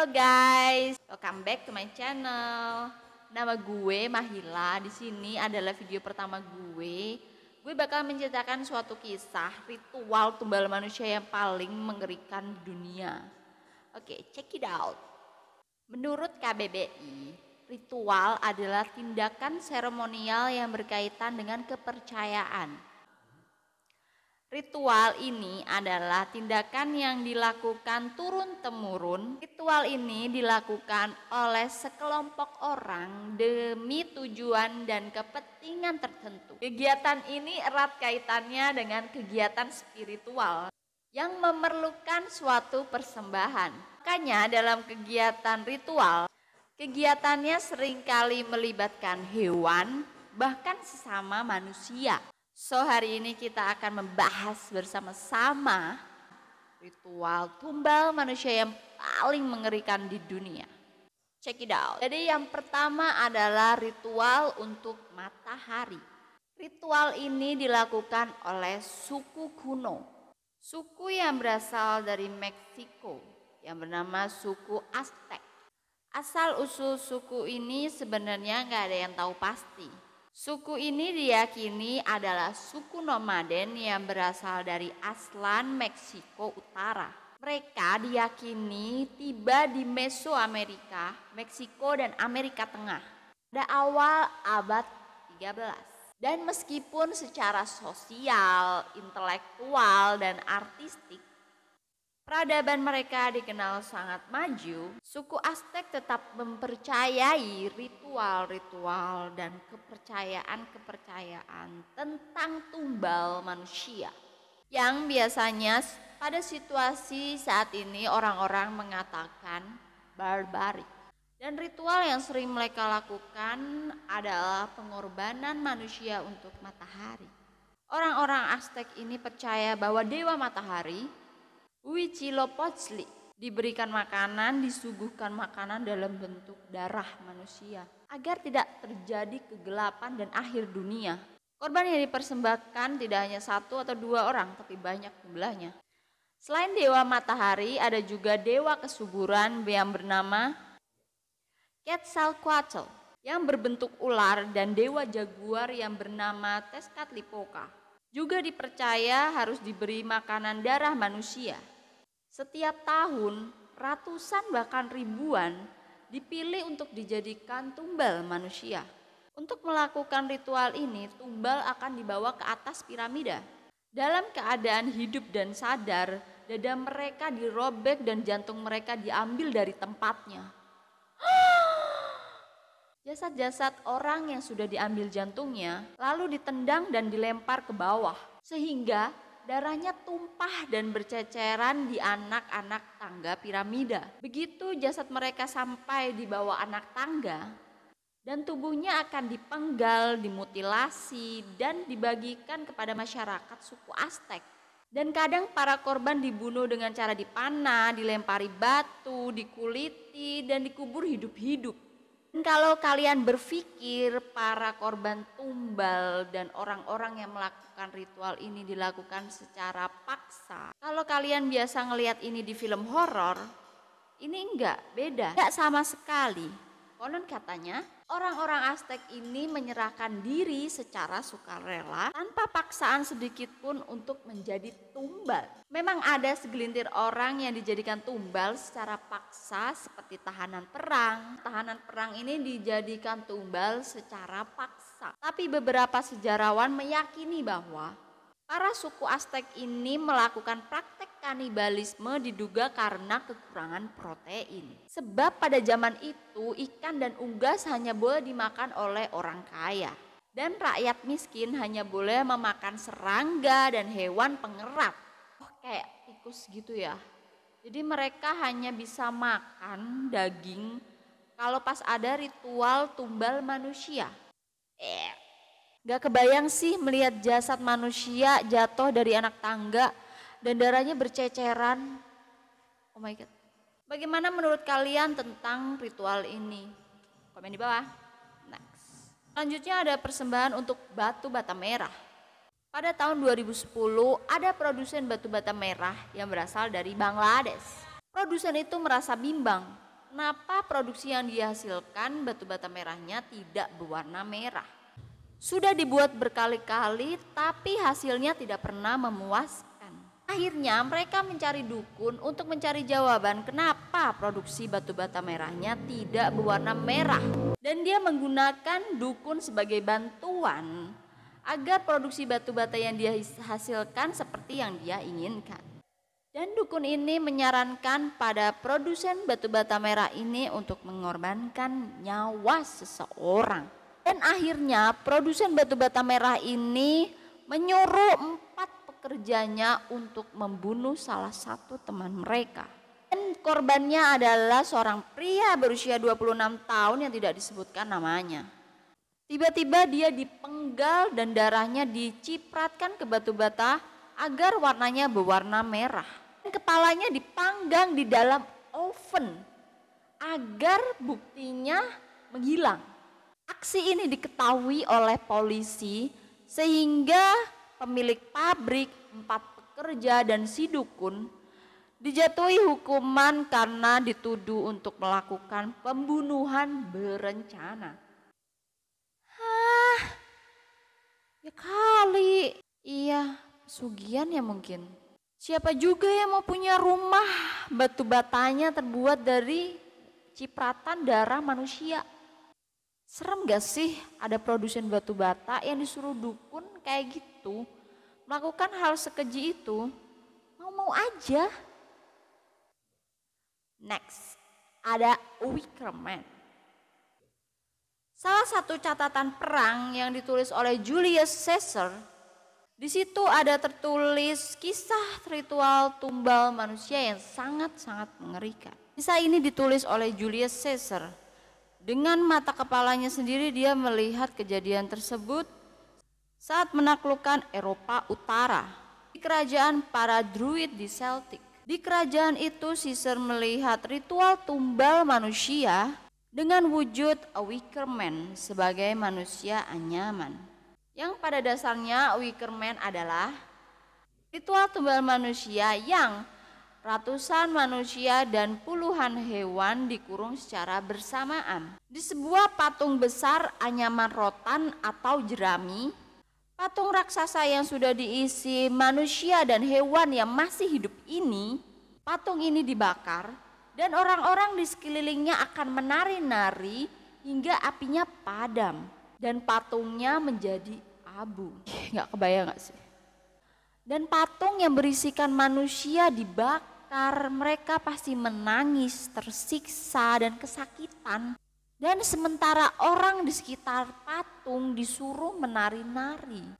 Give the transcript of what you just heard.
Halo guys, welcome back to my channel. Nama gue Mahila. Di sini adalah video pertama gue. Gue bakal menceritakan suatu kisah ritual tumbal manusia yang paling mengerikan di dunia. Oke, check it out. Menurut KBBI, ritual adalah tindakan seremonial yang berkaitan dengan kepercayaan Ritual ini adalah tindakan yang dilakukan turun-temurun. Ritual ini dilakukan oleh sekelompok orang demi tujuan dan kepentingan tertentu. Kegiatan ini erat kaitannya dengan kegiatan spiritual yang memerlukan suatu persembahan. Makanya dalam kegiatan ritual, kegiatannya seringkali melibatkan hewan bahkan sesama manusia. So hari ini kita akan membahas bersama-sama ritual tumbal manusia yang paling mengerikan di dunia. Check it out. Jadi yang pertama adalah ritual untuk matahari. Ritual ini dilakukan oleh suku kuno. Suku yang berasal dari Meksiko yang bernama suku Aztec. Asal usul suku ini sebenarnya nggak ada yang tahu pasti. Suku ini diyakini adalah suku nomaden yang berasal dari Aslan, Meksiko Utara. Mereka diyakini tiba di Mesoamerika, Meksiko dan Amerika Tengah pada awal abad 13. Dan meskipun secara sosial, intelektual, dan artistik Peradaban mereka dikenal sangat maju, suku Aztek tetap mempercayai ritual-ritual dan kepercayaan-kepercayaan tentang tumbal manusia. Yang biasanya pada situasi saat ini orang-orang mengatakan barbarik. Dan ritual yang sering mereka lakukan adalah pengorbanan manusia untuk matahari. Orang-orang Aztek ini percaya bahwa dewa matahari Uicilo diberikan makanan, disuguhkan makanan dalam bentuk darah manusia agar tidak terjadi kegelapan dan akhir dunia. Korban yang dipersembahkan tidak hanya satu atau dua orang, tapi banyak jumlahnya. Selain dewa matahari, ada juga dewa kesuburan yang bernama Quetzalcoatl yang berbentuk ular dan dewa jaguar yang bernama Tezcatlipoca juga dipercaya harus diberi makanan darah manusia. Setiap tahun, ratusan bahkan ribuan dipilih untuk dijadikan tumbal manusia. Untuk melakukan ritual ini, tumbal akan dibawa ke atas piramida. Dalam keadaan hidup dan sadar, dada mereka dirobek dan jantung mereka diambil dari tempatnya. Jasad-jasad orang yang sudah diambil jantungnya lalu ditendang dan dilempar ke bawah sehingga darahnya tumpah dan berceceran di anak-anak tangga piramida. Begitu jasad mereka sampai di bawah anak tangga, dan tubuhnya akan dipenggal, dimutilasi, dan dibagikan kepada masyarakat suku Aztek. Dan kadang para korban dibunuh dengan cara dipanah, dilempari batu, dikuliti, dan dikubur hidup-hidup. Kalau kalian berpikir para korban tumbal dan orang-orang yang melakukan ritual ini dilakukan secara paksa, kalau kalian biasa ngelihat ini di film horor, ini enggak beda, enggak sama sekali. Konon katanya, orang-orang Aztek ini menyerahkan diri secara sukarela tanpa paksaan sedikit pun untuk menjadi tumbal. Memang ada segelintir orang yang dijadikan tumbal secara paksa seperti tahanan perang. Tahanan perang ini dijadikan tumbal secara paksa. Tapi beberapa sejarawan meyakini bahwa Para suku Aztek ini melakukan praktek kanibalisme diduga karena kekurangan protein. Sebab pada zaman itu ikan dan unggas hanya boleh dimakan oleh orang kaya. Dan rakyat miskin hanya boleh memakan serangga dan hewan pengerat. Oh, kayak tikus gitu ya. Jadi mereka hanya bisa makan daging kalau pas ada ritual tumbal manusia. Eh, Gak kebayang sih melihat jasad manusia jatuh dari anak tangga dan darahnya berceceran. Oh my God. Bagaimana menurut kalian tentang ritual ini? Komen di bawah. Next. Selanjutnya ada persembahan untuk batu bata merah. Pada tahun 2010 ada produsen batu bata merah yang berasal dari Bangladesh. Produsen itu merasa bimbang kenapa produksi yang dihasilkan batu bata merahnya tidak berwarna merah. Sudah dibuat berkali-kali tapi hasilnya tidak pernah memuaskan. Akhirnya mereka mencari dukun untuk mencari jawaban kenapa produksi batu bata merahnya tidak berwarna merah. Dan dia menggunakan dukun sebagai bantuan agar produksi batu bata yang dia hasilkan seperti yang dia inginkan. Dan dukun ini menyarankan pada produsen batu bata merah ini untuk mengorbankan nyawa seseorang dan akhirnya produsen batu bata merah ini menyuruh empat pekerjanya untuk membunuh salah satu teman mereka. Dan korbannya adalah seorang pria berusia 26 tahun yang tidak disebutkan namanya. Tiba-tiba dia dipenggal dan darahnya dicipratkan ke batu bata agar warnanya berwarna merah. Dan kepalanya dipanggang di dalam oven agar buktinya menghilang. Aksi ini diketahui oleh polisi sehingga pemilik pabrik, empat pekerja dan si dukun dijatuhi hukuman karena dituduh untuk melakukan pembunuhan berencana. Hah? Ya kali. Iya, sugian ya mungkin. Siapa juga yang mau punya rumah batu batanya terbuat dari cipratan darah manusia? Serem gak sih ada produsen batu bata yang disuruh dukun kayak gitu melakukan hal sekeji itu? Mau-mau aja. Next, ada Wickerman. Salah satu catatan perang yang ditulis oleh Julius Caesar, di situ ada tertulis kisah ritual tumbal manusia yang sangat-sangat mengerikan. Kisah ini ditulis oleh Julius Caesar dengan mata kepalanya sendiri dia melihat kejadian tersebut saat menaklukkan Eropa Utara di kerajaan para druid di Celtic. Di kerajaan itu Caesar melihat ritual tumbal manusia dengan wujud a Wicker Man sebagai manusia anyaman. Yang pada dasarnya Wicker Man adalah ritual tumbal manusia yang ratusan manusia dan puluhan hewan dikurung secara bersamaan. Di sebuah patung besar anyaman rotan atau jerami, patung raksasa yang sudah diisi manusia dan hewan yang masih hidup ini, patung ini dibakar dan orang-orang di sekelilingnya akan menari-nari hingga apinya padam dan patungnya menjadi abu. Gak kebayang nggak sih? Dan patung yang berisikan manusia dibakar sekitar mereka pasti menangis, tersiksa, dan kesakitan. Dan sementara orang di sekitar patung disuruh menari-nari.